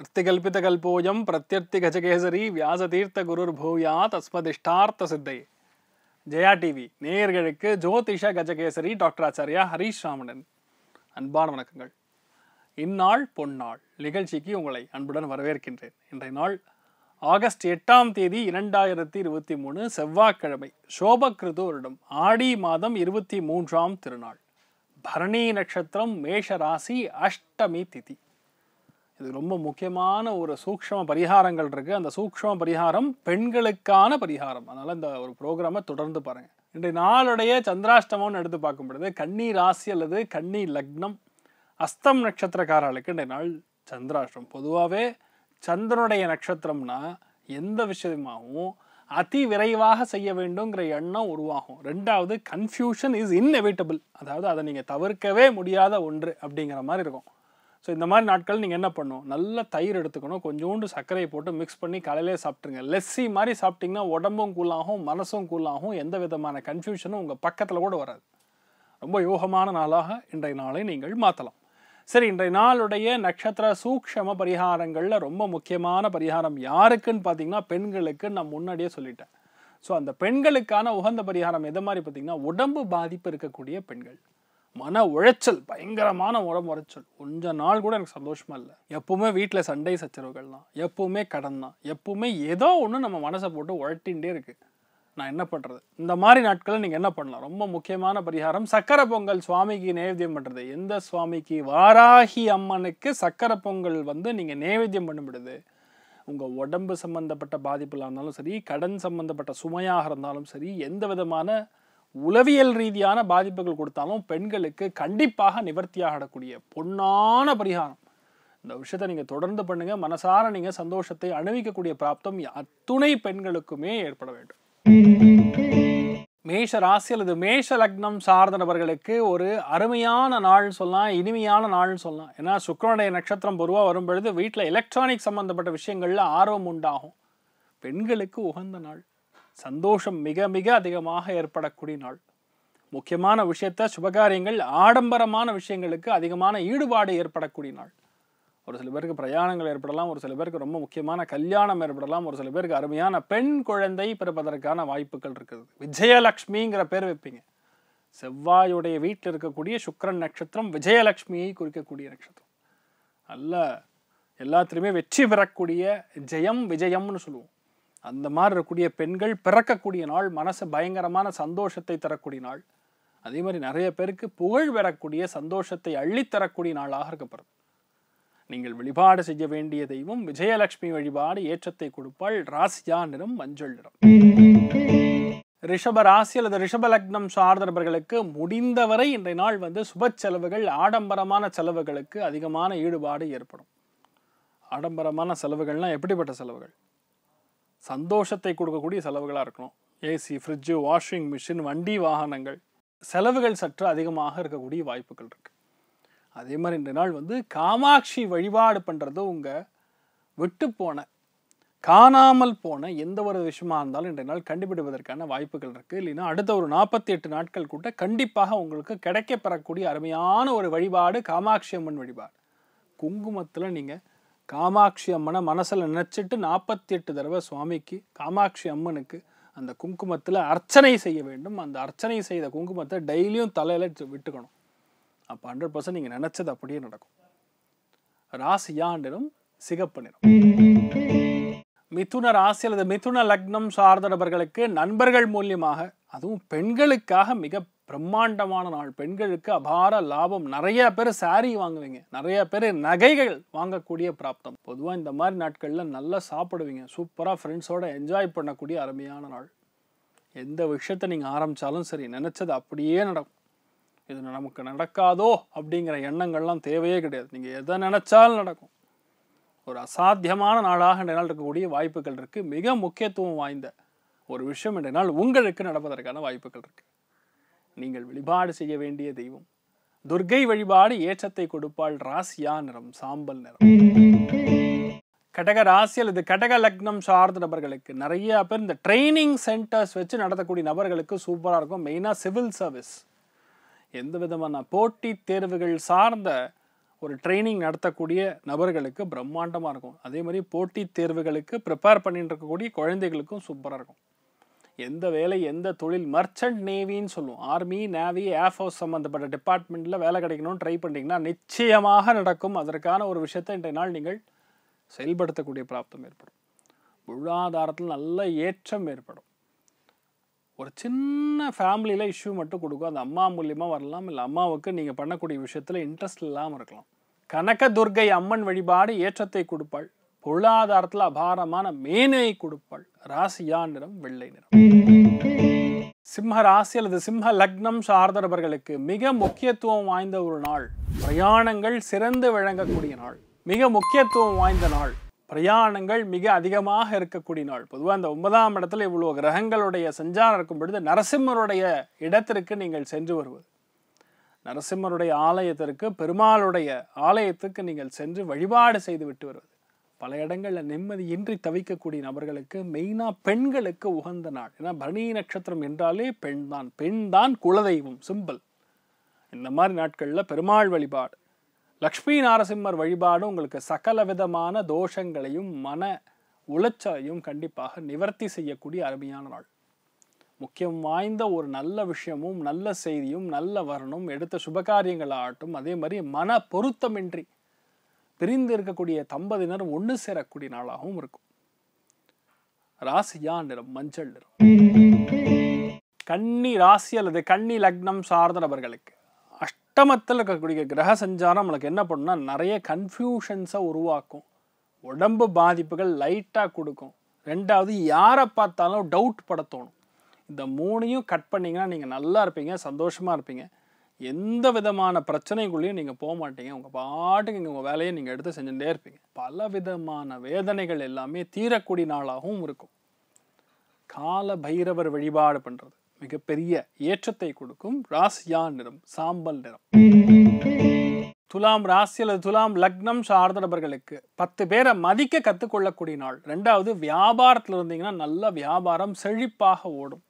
பிரத்யர்த்தி கஜகேசரி வியாசதீர்த்த குருர் பூயா தஸ்மதிஷ்டார்த்த சித்தை ஜெயா டிவி நேயர்களுக்கு ஜோதிஷ கஜகேசரி டாக்டர் ஆச்சாரியா ஹரீஷ் ராமணன் அன்பான வணக்கங்கள் இந்நாள் பொன்னாள் நிகழ்ச்சிக்கு உங்களை அன்புடன் வரவேற்கின்றேன் இன்றைய நாள் ஆகஸ்ட் எட்டாம் தேதி இரண்டாயிரத்தி இருபத்தி மூணு செவ்வாய்க்கிழமை சோபகிருது வருடம் ஆடி மாதம் இருபத்தி மூன்றாம் திருநாள் பரணி நட்சத்திரம் மேஷ ராசி அஷ்டமி திதி இது ரொம்ப முக்கியமான ஒரு சூக்ஷம பரிகாரங்கள் இருக்குது அந்த சூக்ஷம பரிகாரம் பெண்களுக்கான பரிகாரம் அதனால் இந்த ஒரு ப்ரோக்ராமை தொடர்ந்து பாருங்க இன்றைய நாளுடைய சந்திராஷ்டமம்னு எடுத்து பார்க்கும் பொழுது கன்னி ராசி அல்லது கன்னி லக்னம் அஸ்தம் நட்சத்திரக்காரர்களுக்கு இன்றைய நாள் சந்திராஷ்டம் பொதுவாகவே சந்திரனுடைய நட்சத்திரம்னா எந்த விஷயமாகவும் அதி விரைவாக செய்ய வேண்டுங்கிற எண்ணம் உருவாகும் ரெண்டாவது கன்ஃபியூஷன் இஸ் இன்எவிட்டபிள் அதாவது அதை நீங்கள் தவிர்க்கவே முடியாத ஒன்று அப்படிங்கிற மாதிரி இருக்கும் ஸோ இந்த மாதிரி நாட்கள் நீங்கள் என்ன பண்ணணும் நல்ல தயிர் எடுத்துக்கணும் கொஞ்சோண்டு சர்க்கரையை போட்டு மிக்ஸ் பண்ணி காலையிலே சாப்பிட்ருங்க லெஸ்ஸி மாதிரி சாப்பிட்டிங்கன்னா உடம்பும் கூலாகும் மனசும் கூலாகும் எந்த விதமான கன்ஃபியூஷனும் உங்கள் பக்கத்தில் கூட வராது ரொம்ப யோகமான நாளாக இன்றைய நாளை நீங்கள் மாற்றலாம் சரி இன்றைய நாளுடைய நட்சத்திர சூக்ஷம பரிகாரங்களில் ரொம்ப முக்கியமான பரிகாரம் யாருக்குன்னு பார்த்தீங்கன்னா பெண்களுக்கு நான் முன்னாடியே சொல்லிட்டேன் ஸோ அந்த பெண்களுக்கான உகந்த பரிகாரம் எதை மாதிரி பார்த்தீங்கன்னா உடம்பு பாதிப்பு இருக்கக்கூடிய பெண்கள் மன உழைச்சல் பயங்கரமான உடம்பு உழைச்சல் கொஞ்ச நாள் கூட எனக்கு சந்தோஷமாக இல்லை எப்போவுமே வீட்டில் சண்டை சச்சரவுகள் தான் எப்போவுமே கடன் தான் எப்போவுமே ஏதோ ஒன்று நம்ம மனசை போட்டு உழட்டின்றே இருக்குது நான் என்ன பண்ணுறது இந்த மாதிரி நாட்களில் நீங்கள் என்ன பண்ணலாம் ரொம்ப முக்கியமான பரிகாரம் சக்கரை பொங்கல் சுவாமிக்கு நேவேத்தியம் பண்ணுறது எந்த சுவாமிக்கு வாராகி அம்மனுக்கு சக்கரை பொங்கல் வந்து நீங்கள் நைவேத்தியம் பண்ணிவிடுது உங்கள் உடம்பு சம்மந்தப்பட்ட பாதிப்புலாம் இருந்தாலும் சரி கடன் சம்மந்தப்பட்ட சுமையாக இருந்தாலும் சரி எந்த விதமான உளவியல் ரீதியான பாதிப்புகள் கொடுத்தாலும் பெண்களுக்கு கண்டிப்பாக நிவர்த்தியாகக்கூடிய பொன்னான பரிகாரம் இந்த விஷயத்தை நீங்கள் தொடர்ந்து பண்ணுங்கள் மனசார நீங்கள் சந்தோஷத்தை அணிவிக்கக்கூடிய பிராப்தம் அத்துணை பெண்களுக்குமே ஏற்பட வேண்டும் மேஷ ராசி அல்லது மேஷ லக்னம் சார்ந்த நபர்களுக்கு ஒரு அருமையான நாள் சொல்லலாம் இனிமையான நாள் சொல்லலாம் ஏன்னா சுக்கரனுடைய நட்சத்திரம் பொதுவாக வரும் பொழுது வீட்டில் எலக்ட்ரானிக் சம்பந்தப்பட்ட விஷயங்களில் ஆர்வம் உண்டாகும் பெண்களுக்கு உகந்த நாள் சந்தோஷம் மிக மிக அதிகமாக ஏற்படக்கூடிய நாள் முக்கியமான விஷயத்த சுபகாரியங்கள் ஆடம்பரமான விஷயங்களுக்கு அதிகமான ஈடுபாடு ஏற்படக்கூடிய நாள் ஒரு சில பேருக்கு பிரயாணங்கள் ஏற்படலாம் ஒரு சில பேருக்கு ரொம்ப முக்கியமான கல்யாணம் ஏற்படலாம் ஒரு சில பேருக்கு அருமையான பெண் குழந்தை பிறப்பதற்கான வாய்ப்புகள் இருக்குது விஜயலக்ஷ்மிங்கிற பேர் வைப்பீங்க செவ்வாயுடைய வீட்டில் இருக்கக்கூடிய சுக்கரன் நட்சத்திரம் விஜயலக்ஷ்மியை குறிக்கக்கூடிய நட்சத்திரம் நல்ல எல்லாத்துலேயுமே வெற்றி பெறக்கூடிய ஜெயம் விஜயம்னு சொல்லுவோம் அந்த மாதிரி இருக்கக்கூடிய பெண்கள் பிறக்கக்கூடிய நாள் மனசு பயங்கரமான சந்தோஷத்தை தரக்கூடிய நாள் அதே மாதிரி நிறைய பேருக்கு புகழ் பெறக்கூடிய சந்தோஷத்தை அள்ளித்தரக்கூடிய நாளாக இருக்கப்படுது நீங்கள் வழிபாடு செய்ய வேண்டிய தெய்வம் விஜயலட்சுமி வழிபாடு ஏற்றத்தை கொடுப்பாள் ராசியா நிறம் மஞ்சள் நிறம் ரிஷப ராசி அல்லது ரிஷப லக்னம் சார்ந்தவர்களுக்கு முடிந்தவரை இன்றைய நாள் வந்து சுப செலவுகள் ஆடம்பரமான செலவுகளுக்கு அதிகமான ஈடுபாடு ஏற்படும் ஆடம்பரமான செலவுகள்னால் எப்படிப்பட்ட செலவுகள் சந்தோஷத்தை கொடுக்கக்கூடிய செலவுகளாக இருக்கணும் ஏசி ஃப்ரிட்ஜு வாஷிங் மிஷின் வண்டி வாகனங்கள் செலவுகள் சற்று அதிகமாக இருக்கக்கூடிய வாய்ப்புகள் இருக்குது அதே மாதிரி இந்த நாள் வந்து காமாட்சி வழிபாடு பண்ணுறது உங்கள் விட்டு போன காணாமல் போன எந்த ஒரு விஷயமா இருந்தாலும் இன்றைய நாள் கண்டுபிடிப்பதற்கான வாய்ப்புகள் இருக்குது இல்லைன்னா அடுத்த ஒரு நாற்பத்தி எட்டு நாட்கள் கூட கண்டிப்பாக உங்களுக்கு கிடைக்கப்பெறக்கூடிய அருமையான ஒரு வழிபாடு காமாட்சி அம்மன் வழிபாடு குங்குமத்தில் நீங்கள் காமாட்சி அம்மனை மனசில் நினச்சிட்டு நாற்பத்தி எட்டு தடவை சுவாமிக்கு காமாட்சி அம்மனுக்கு அந்த குங்குமத்தில் அர்ச்சனை செய்ய வேண்டும் அந்த அர்ச்சனை செய்த குங்குமத்தை டெய்லியும் தலையில் விட்டுக்கணும் அப்போ ஹண்ட்ரட் பர்சன்ட் நீங்கள் நினச்சது அப்படியே நடக்கும் ராசி யாண்டினும் சிகப்பு நிறம் மிதுன ராசி அல்லது மிதுன லக்னம் சார்ந்த நபர்களுக்கு நண்பர்கள் மூலியமாக அதுவும் பெண்களுக்காக மிக பிரம்மாண்டமான நாள் பெண்களுக்கு அபார லாபம் நிறைய பேர் சாரி வாங்குவீங்க நிறைய பேர் நகைகள் வாங்கக்கூடிய பிராப்தம் பொதுவாக இந்த மாதிரி நாட்களில் நல்லா சாப்பிடுவீங்க சூப்பராக ஃப்ரெண்ட்ஸோடு என்ஜாய் பண்ணக்கூடிய அருமையான நாள் எந்த விஷயத்தை நீங்கள் ஆரம்பித்தாலும் சரி நினச்சது அப்படியே நடக்கும் இது நமக்கு நடக்காதோ அப்படிங்கிற எண்ணங்கள்லாம் தேவையே கிடையாது நீங்கள் எதை நினச்சாலும் நடக்கும் ஒரு அசாத்தியமான நாளாக இன்றைய நாள் இருக்கக்கூடிய வாய்ப்புகள் இருக்குது மிக முக்கியத்துவம் வாய்ந்த ஒரு விஷயம் இன்றைய நாள் உங்களுக்கு நடப்பதற்கான வாய்ப்புகள் இருக்குது நீங்கள் வழிபாடு செய்ய வேண்டிய தெய்வம் துர்கை வழிபாடு ஏற்றத்தை கொடுப்பாள் ராசியா நிறம் சாம்பல் நிறம் கடக ராசி அல்லது கடக லக்னம் சார்ந்த நபர்களுக்கு நிறைய பேர் இந்த ட்ரைனிங் சென்டர்ஸ் வச்சு நடத்தக்கூடிய நபர்களுக்கு சூப்பராக இருக்கும் மெயினாக சிவில் சர்வீஸ் எந்த விதமான போட்டித் தேர்வுகள் சார்ந்த ஒரு ட்ரைனிங் நடத்தக்கூடிய நபர்களுக்கு பிரம்மாண்டமாக இருக்கும் அதே மாதிரி போட்டித் தேர்வுகளுக்கு ப்ரிப்பேர் பண்ணிட்டு இருக்கக்கூடிய குழந்தைகளுக்கும் சூப்பராக இருக்கும் எந்த வேலை எந்த தொழில் மர்ச்சன்ட் நேவின்னு சொல்லுவோம் ஆர்மி நேவி ஏர்ஃபோர்ஸ் சம்மந்தப்பட்ட டிபார்ட்மெண்ட்டில் வேலை கிடைக்கணும்னு ட்ரை பண்ணிங்கன்னா நிச்சயமாக நடக்கும் அதற்கான ஒரு விஷயத்தை இன்றைய நாள் நீங்கள் செயல்படுத்தக்கூடிய பிராப்தம் ஏற்படும் பொருளாதாரத்தில் நல்ல ஏற்றம் ஏற்படும் ஒரு சின்ன ஃபேமிலியில் இஷ்யூ மட்டும் கொடுக்கும் அந்த அம்மா மூலியமாக வரலாம் இல்லை அம்மாவுக்கு நீங்கள் பண்ணக்கூடிய விஷயத்தில் இன்ட்ரெஸ்ட் இல்லாமல் இருக்கலாம் கனக துர்கை அம்மன் வழிபாடு ஏற்றத்தை கொடுப்பாள் பொருளாதாரத்தில் அபாரமான மேனையை கொடுப்பாள் ராசியா நிறம் வெள்ளை நிறம் சிம்ம ராசி அல்லது சிம்ம லக்னம் சார்ந்தவர்களுக்கு மிக முக்கியத்துவம் வாய்ந்த ஒரு நாள் பிரயாணங்கள் சிறந்து விளங்கக்கூடிய நாள் மிக முக்கியத்துவம் வாய்ந்த நாள் பிரயாணங்கள் மிக அதிகமாக இருக்கக்கூடிய நாள் பொதுவாக அந்த ஒன்பதாம் இடத்துல இவ்வளோ கிரகங்களுடைய சஞ்சாரம் இருக்கும் பொழுது நரசிம்மருடைய இடத்திற்கு நீங்கள் சென்று வருவது நரசிம்மருடைய ஆலயத்திற்கு பெருமாளுடைய ஆலயத்துக்கு நீங்கள் சென்று வழிபாடு செய்து விட்டு வருவது பல இடங்களில் நிம்மதியின்றி தவிக்கக்கூடிய நபர்களுக்கு மெயினாக பெண்களுக்கு உகந்த நாள் ஏன்னா பரணி நட்சத்திரம் என்றாலே பெண் தான் பெண் தான் குலதெய்வம் சிம்பிள் இந்த மாதிரி நாட்களில் பெருமாள் வழிபாடு லக்ஷ்மி நாரசிம்மர் வழிபாடு உங்களுக்கு சகல விதமான தோஷங்களையும் மன உளைச்சலையும் கண்டிப்பாக நிவர்த்தி செய்யக்கூடிய அருமையான நாள் முக்கியம் வாய்ந்த ஒரு நல்ல விஷயமும் நல்ல செய்தியும் நல்ல வரணும் எடுத்த சுபகாரியங்கள் ஆகட்டும் அதே மாதிரி மன பொருத்தமின்றி பிரிந்து இருக்கக்கூடிய தம்பதியினர் ஒன்று சேரக்கூடிய நாளாகவும் இருக்கும் ராசியா நிறம் மஞ்சள் நிறம் கன்னி ராசி அல்லது கன்னி லக்னம் சார்ந்த நபர்களுக்கு அஷ்டமத்தில் இருக்கக்கூடிய கிரக சஞ்சாரம் நம்மளுக்கு என்ன பண்ணுன்னா நிறைய கன்ஃபியூஷன்ஸை உருவாக்கும் உடம்பு பாதிப்புகள் லைட்டாக கொடுக்கும் ரெண்டாவது யாரை பார்த்தாலும் டவுட் பட தோணும் இந்த மூணையும் கட் பண்ணிங்கன்னா நீங்கள் நல்லா இருப்பீங்க சந்தோஷமாக இருப்பீங்க எந்த விதமான பிரச்சனைக்குள்ளேயும் நீங்கள் போக மாட்டீங்க உங்கள் பாட்டுக்கு இங்கே உங்கள் வேலையை நீங்கள் எடுத்து செஞ்சுட்டே இருப்பீங்க பல விதமான வேதனைகள் எல்லாமே தீரக்கூடிய நாளாகவும் இருக்கும் கால பைரவர் வழிபாடு பண்ணுறது மிகப்பெரிய ஏற்றத்தை கொடுக்கும் ராசியா நிறம் சாம்பல் நிறம் துலாம் ராசி அல்லது துலாம் லக்னம் சார்ந்த நபர்களுக்கு பத்து பேரை மதிக்க கற்றுக்கொள்ளக்கூடிய நாள் ரெண்டாவது வியாபாரத்தில் இருந்தீங்கன்னா நல்ல வியாபாரம் செழிப்பாக ஓடும்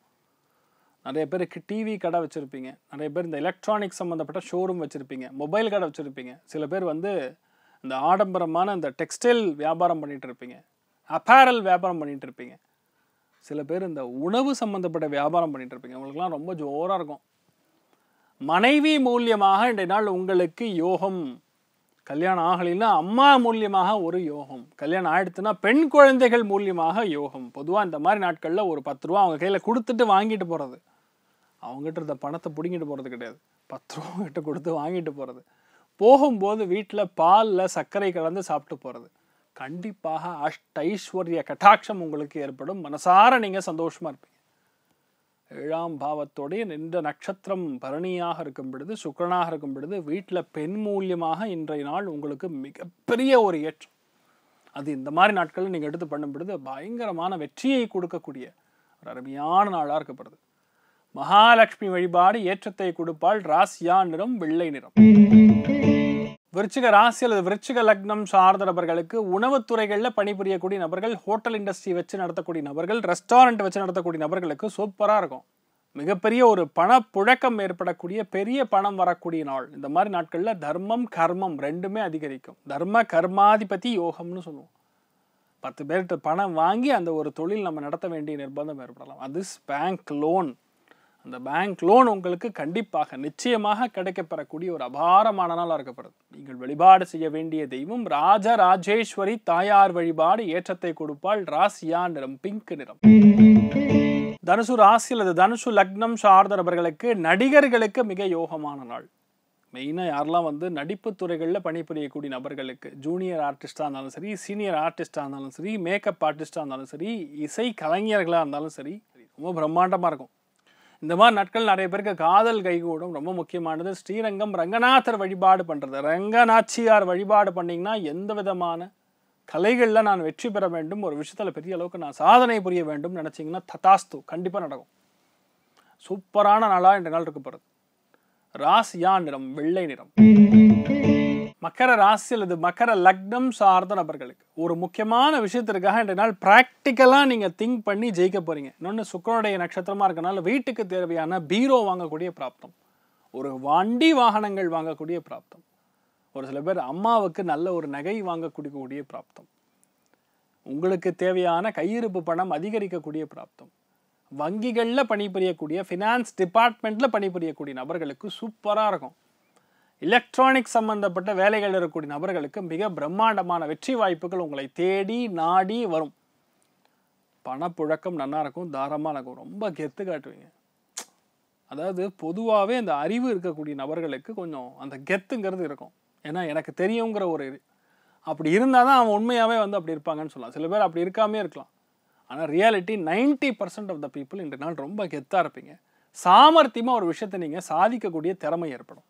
நிறைய பேருக்கு டிவி கடை வச்சுருப்பீங்க நிறைய பேர் இந்த எலக்ட்ரானிக் சம்மந்தப்பட்ட ஷோரூம் வச்சுருப்பீங்க மொபைல் கடை வச்சுருப்பீங்க சில பேர் வந்து இந்த ஆடம்பரமான இந்த டெக்ஸ்டைல் வியாபாரம் பண்ணிகிட்டு இருப்பீங்க அப்பேரல் வியாபாரம் பண்ணிகிட்டு இருப்பீங்க சில பேர் இந்த உணவு சம்மந்தப்பட்ட வியாபாரம் பண்ணிகிட்டு இருப்பீங்க உங்களுக்குலாம் ரொம்ப ஜோராக இருக்கும் மனைவி மூலியமாக இன்றைய நாள் உங்களுக்கு யோகம் கல்யாணம் ஆகலைன்னா அம்மா மூலியமாக ஒரு யோகம் கல்யாணம் ஆயிடுத்துன்னா பெண் குழந்தைகள் மூலியமாக யோகம் பொதுவாக இந்த மாதிரி நாட்களில் ஒரு பத்து ரூபா அவங்க கையில் கொடுத்துட்டு வாங்கிட்டு போகிறது அவங்ககிட்ட இருந்த பணத்தை பிடுங்கிட்டு போகிறது கிடையாது பத்து ரூபா கிட்ட கொடுத்து வாங்கிட்டு போகிறது போகும்போது வீட்டில் பாலில் சர்க்கரை கலந்து சாப்பிட்டு போகிறது கண்டிப்பாக அஷ்ட ஐஸ்வர்ய கட்டாட்சம் உங்களுக்கு ஏற்படும் மனசார நீங்கள் சந்தோஷமாக இருப்பீங்க ஏழாம் பாவத்தோடைய நின்ற நட்சத்திரம் பரணியாக இருக்கும் பொழுது சுக்கரனாக இருக்கும் பொழுது வீட்டில் பெண் மூலியமாக இன்றைய நாள் உங்களுக்கு மிகப்பெரிய ஒரு ஏற்றம் அது இந்த மாதிரி நாட்களில் நீங்கள் எடுத்து பண்ணும் பொழுது பயங்கரமான வெற்றியை கொடுக்கக்கூடிய ஒரு அருமையான நாளாக இருக்கப்படுது மகாலட்சுமி வழிபாடு ஏற்றத்தை கொடுப்பால் ராசியா நிறம் வெள்ளை நிறம் விருச்சிக ராசி அல்லது விருச்சிக லக்னம் சார்ந்த நபர்களுக்கு உணவுத்துறைகளில் பணிபுரியக்கூடிய நபர்கள் ஹோட்டல் இண்டஸ்ட்ரி வச்சு நடத்தக்கூடிய நபர்கள் ரெஸ்டாரண்ட் வச்சு நடத்தக்கூடிய நபர்களுக்கு சூப்பராக இருக்கும் மிகப்பெரிய ஒரு பணப்புழக்கம் ஏற்படக்கூடிய பெரிய பணம் வரக்கூடிய நாள் இந்த மாதிரி நாட்களில் தர்மம் கர்மம் ரெண்டுமே அதிகரிக்கும் தர்ம கர்மாதிபதி யோகம்னு சொல்லுவோம் பத்து பேர்கிட்ட பணம் வாங்கி அந்த ஒரு தொழில் நம்ம நடத்த வேண்டிய நிர்பந்தம் ஏற்படலாம் அது பேங்க் லோன் அந்த பேங்க் லோன் உங்களுக்கு கண்டிப்பாக நிச்சயமாக கிடைக்கப்பெறக்கூடிய ஒரு அபாரமான நாளாக இருக்கப்படுது நீங்கள் வழிபாடு செய்ய வேண்டிய தெய்வம் ராஜ ராஜேஸ்வரி தாயார் வழிபாடு ஏற்றத்தை கொடுப்பால் ராசியா நிறம் பிங்க் நிறம் தனுசு ராசி அல்லது தனுசு லக்னம் சார்ந்தவர்களுக்கு நடிகர்களுக்கு மிக யோகமான நாள் மெயினாக யாரெல்லாம் வந்து நடிப்பு துறைகளில் பணிபுரியக்கூடிய நபர்களுக்கு ஜூனியர் ஆர்டிஸ்டாக இருந்தாலும் சரி சீனியர் ஆர்டிஸ்டாக இருந்தாலும் சரி மேக்கப் ஆர்டிஸ்டாக இருந்தாலும் சரி இசை கலைஞர்களாக இருந்தாலும் சரி ரொம்ப பிரம்மாண்டமாக இருக்கும் இந்த மாதிரி நாட்கள் நிறைய பேருக்கு காதல் கைகூடும் ரொம்ப முக்கியமானது ஸ்ரீரங்கம் ரங்கநாதர் வழிபாடு பண்ணுறது ரங்கநாச்சியார் வழிபாடு பண்ணிங்கன்னா எந்த விதமான கலைகளில் நான் வெற்றி பெற வேண்டும் ஒரு விஷயத்தில் பெரிய அளவுக்கு நான் சாதனை புரிய வேண்டும் நினச்சிங்கன்னா ததாஸ்து கண்டிப்பாக நடக்கும் சூப்பரான நாளாக இந்த நாள் இருக்கப்படுது ராசியா நிறம் வெள்ளை நிறம் மக்கர ராசி அல்லது மக்கர லக்னம் சார்ந்த நபர்களுக்கு ஒரு முக்கியமான விஷயத்திற்காக இன்றைய நாள் ப்ராக்டிக்கலாக நீங்கள் திங்க் பண்ணி ஜெயிக்க போகிறீங்க இன்னொன்று சுக்கரனுடைய நட்சத்திரமாக இருக்கனால வீட்டுக்கு தேவையான பீரோ வாங்கக்கூடிய பிராப்தம் ஒரு வண்டி வாகனங்கள் வாங்கக்கூடிய பிராப்தம் ஒரு சில பேர் அம்மாவுக்கு நல்ல ஒரு நகை வாங்கக்கூடிய பிராப்தம் உங்களுக்கு தேவையான கையிருப்பு பணம் அதிகரிக்கக்கூடிய பிராப்தம் வங்கிகளில் பணிபுரியக்கூடிய ஃபினான்ஸ் டிபார்ட்மெண்ட்டில் பணிபுரியக்கூடிய நபர்களுக்கு சூப்பராக இருக்கும் எலக்ட்ரானிக் சம்பந்தப்பட்ட வேலைகள் இருக்கக்கூடிய நபர்களுக்கு மிக பிரம்மாண்டமான வெற்றி வாய்ப்புகள் உங்களை தேடி நாடி வரும் பணப்புழக்கம் நல்லா இருக்கும் தாரமாக இருக்கும் ரொம்ப கெத்து காட்டுவீங்க அதாவது பொதுவாகவே அந்த அறிவு இருக்கக்கூடிய நபர்களுக்கு கொஞ்சம் அந்த கெத்துங்கிறது இருக்கும் ஏன்னா எனக்கு தெரியுங்கிற ஒரு இது அப்படி இருந்தால் தான் அவன் உண்மையாகவே வந்து அப்படி இருப்பாங்கன்னு சொல்லலாம் சில பேர் அப்படி இருக்காமே இருக்கலாம் ஆனால் reality ninety percent of the people இன்று நாள் ரொம்ப கெத்தாக இருப்பீங்க சாமர்த்தியமாக ஒரு விஷயத்தை நீங்கள் சாதிக்கக்கூடிய திறமை ஏற்படும்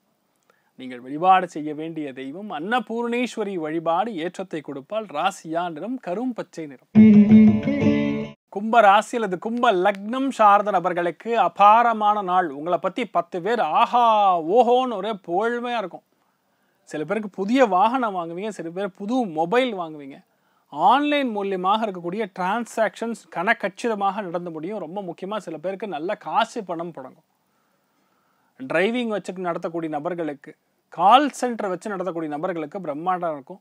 நீங்கள் வழிபாடு செய்ய வேண்டிய தெய்வம் அன்னபூர்ணேஸ்வரி வழிபாடு ஏற்றத்தை கொடுப்பால் ராசியா நிறம் கரும் பச்சை நிறம் கும்ப ராசி அல்லது கும்ப லக்னம் சார்ந்த நபர்களுக்கு அபாரமான நாள் உங்களை பற்றி பத்து பேர் ஆஹா ஓஹோன்னு ஒரே புகழ்மையாக இருக்கும் சில பேருக்கு புதிய வாகனம் வாங்குவீங்க சில பேர் புது மொபைல் வாங்குவீங்க ஆன்லைன் மூலியமாக இருக்கக்கூடிய டிரான்சாக்ஷன்ஸ் கணக்கச்சிதமாக நடந்து முடியும் ரொம்ப முக்கியமாக சில பேருக்கு நல்ல காசு பணம் புடங்கும் டிரைவிங் வச்சுட்டு நடத்தக்கூடிய நபர்களுக்கு கால் சென்டரை வச்சு நடத்தக்கூடிய நபர்களுக்கு பிரம்மாண்டம் இருக்கும்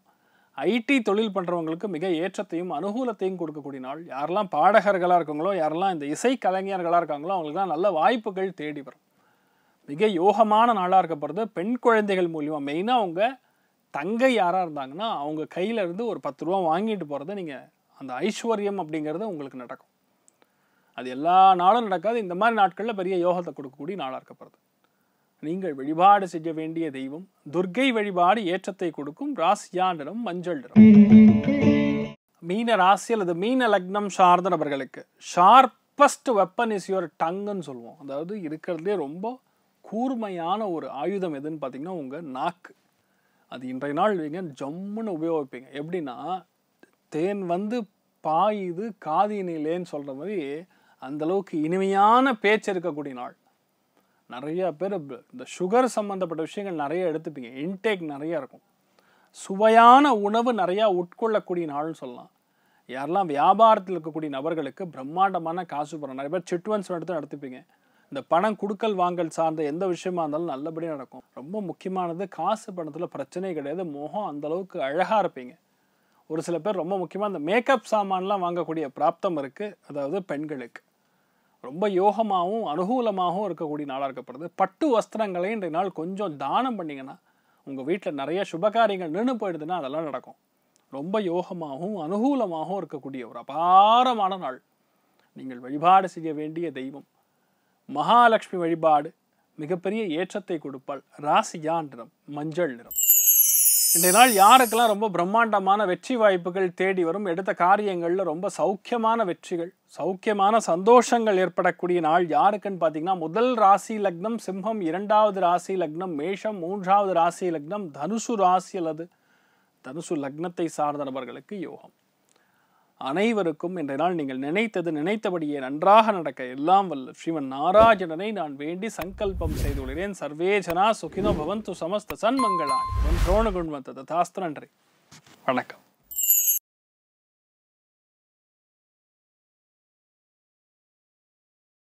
ஐடி தொழில் பண்ணுறவங்களுக்கு மிக ஏற்றத்தையும் அனுகூலத்தையும் கொடுக்கக்கூடிய நாள் யாரெல்லாம் பாடகர்களாக இருக்காங்களோ யாரெல்லாம் இந்த இசை கலைஞர்களாக இருக்காங்களோ அவங்களுக்கு தான் நல்ல வாய்ப்புகள் தேடி வரும் மிக யோகமான நாளாக இருக்கப்படுறது பெண் குழந்தைகள் மூலிமா மெயினாக அவங்க தங்கை யாராக இருந்தாங்கன்னா அவங்க கையிலேருந்து ஒரு பத்து ரூபா வாங்கிட்டு போகிறத நீங்கள் அந்த ஐஸ்வர்யம் அப்படிங்கிறது உங்களுக்கு நடக்கும் அது எல்லா நாளும் நடக்காது இந்த மாதிரி நாட்களில் பெரிய யோகத்தை கொடுக்கக்கூடிய நாளாக இருக்கப்படுறது நீங்கள் வழிபாடு செய்ய வேண்டிய தெய்வம் துர்க்கை வழிபாடு ஏற்றத்தை கொடுக்கும் ராசியா நிறம் மஞ்சள் நிறம் மீன ராசி அல்லது மீன லக்னம் சார்ந்த நபர்களுக்கு ஷார்பஸ்ட் வெப்பன் இஸ் யுவர் டங்குன்னு சொல்லுவோம் அதாவது இருக்கிறதுலே ரொம்ப கூர்மையான ஒரு ஆயுதம் எதுன்னு பார்த்தீங்கன்னா உங்கள் நாக்கு அது இன்றைய நாள் நீங்கள் ஜம்முன்னு உபயோகிப்பீங்க எப்படின்னா தேன் வந்து பாயுது நிலேன்னு சொல்கிற மாதிரி அந்தளவுக்கு இனிமையான பேச்சு இருக்கக்கூடிய நாள் நிறையா பேர் இந்த சுகர் சம்மந்தப்பட்ட விஷயங்கள் நிறைய எடுத்துப்பீங்க இன்டேக் நிறையா இருக்கும் சுவையான உணவு நிறையா உட்கொள்ளக்கூடிய நாள்னு சொல்லலாம் யாரெல்லாம் வியாபாரத்தில் இருக்கக்கூடிய நபர்களுக்கு பிரம்மாண்டமான காசு போகிறோம் நிறைய பேர் சிட்வன்ஸ் எடுத்து நடத்திப்பீங்க இந்த பணம் கொடுக்கல் வாங்கல் சார்ந்த எந்த விஷயமா இருந்தாலும் நல்லபடியாக நடக்கும் ரொம்ப முக்கியமானது காசு பணத்தில் பிரச்சனை கிடையாது முகம் அந்தளவுக்கு அழகாக இருப்பீங்க ஒரு சில பேர் ரொம்ப முக்கியமாக இந்த மேக்கப் சாமான்லாம் வாங்கக்கூடிய பிராப்தம் இருக்குது அதாவது பெண்களுக்கு ரொம்ப யோகமாகவும் அனுகூலமாகவும் இருக்கக்கூடிய நாளாக இருக்கப்படுது பட்டு வஸ்திரங்களை இன்றைய நாள் கொஞ்சம் தானம் பண்ணிங்கன்னா உங்கள் வீட்டில் நிறைய சுபகாரியங்கள் நின்று போயிடுதுன்னா அதெல்லாம் நடக்கும் ரொம்ப யோகமாகவும் அனுகூலமாகவும் இருக்கக்கூடிய ஒரு அபாரமான நாள் நீங்கள் வழிபாடு செய்ய வேண்டிய தெய்வம் மகாலட்சுமி வழிபாடு மிகப்பெரிய ஏற்றத்தை கொடுப்பாள் ராசியா நிறம் மஞ்சள் நிறம் இன்றைய நாள் யாருக்கெல்லாம் ரொம்ப பிரம்மாண்டமான வெற்றி வாய்ப்புகள் தேடி வரும் எடுத்த காரியங்களில் ரொம்ப சௌக்கியமான வெற்றிகள் சௌக்கியமான சந்தோஷங்கள் ஏற்படக்கூடிய நாள் யாருக்குன்னு பார்த்தீங்கன்னா முதல் ராசி லக்னம் சிம்மம் இரண்டாவது ராசி லக்னம் மேஷம் மூன்றாவது ராசி லக்னம் தனுசு ராசி அல்லது தனுசு லக்னத்தை சார்ந்த நபர்களுக்கு யோகம் அனைவருக்கும் இன்றைய நாள் நீங்கள் நினைத்தது நினைத்தபடியே நன்றாக நடக்க எல்லாம் வல்ல ஸ்ரீமன் நாராஜனனை நான் வேண்டி சங்கல்பம் செய்து கொள்கிறேன் சர்வேஜனா சுகினோ பவந்து சமஸ்த சன்மங்களான் என் துரோணகுண்மத்த தாஸ்து நன்றி வணக்கம்